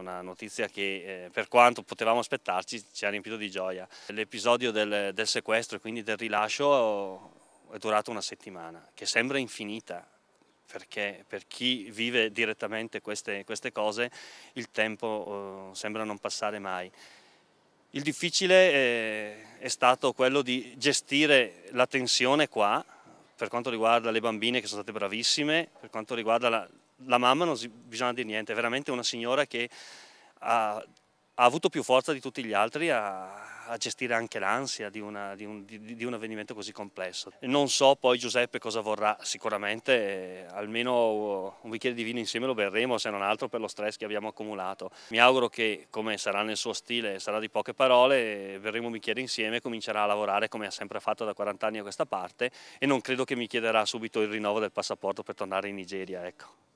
Una notizia che eh, per quanto potevamo aspettarci ci ha riempito di gioia. L'episodio del, del sequestro e quindi del rilascio è durato una settimana, che sembra infinita, perché per chi vive direttamente queste, queste cose il tempo eh, sembra non passare mai. Il difficile è, eh, è stato quello di gestire la tensione qua, per quanto riguarda le bambine che sono state bravissime, per quanto riguarda la, la mamma non bisogna dire niente, è veramente una signora che ha, ha avuto più forza di tutti gli altri a, a gestire anche l'ansia di, una, di, un, di, di, un, avvenimento così complesso. Non so poi Giuseppe cosa vorrà, sicuramente eh, almeno un bicchiere di vino insieme lo berremo, se non altro per lo stress che abbiamo accumulato. Mi auguro che, come sarà nel suo stile, sarà di poche parole, berremo un bicchiere insieme e comincerà a lavorare come ha sempre fatto da 40 anni a questa parte e non credo che mi chiederà subito il rinnovo del passaporto per tornare in Nigeria. Ecco.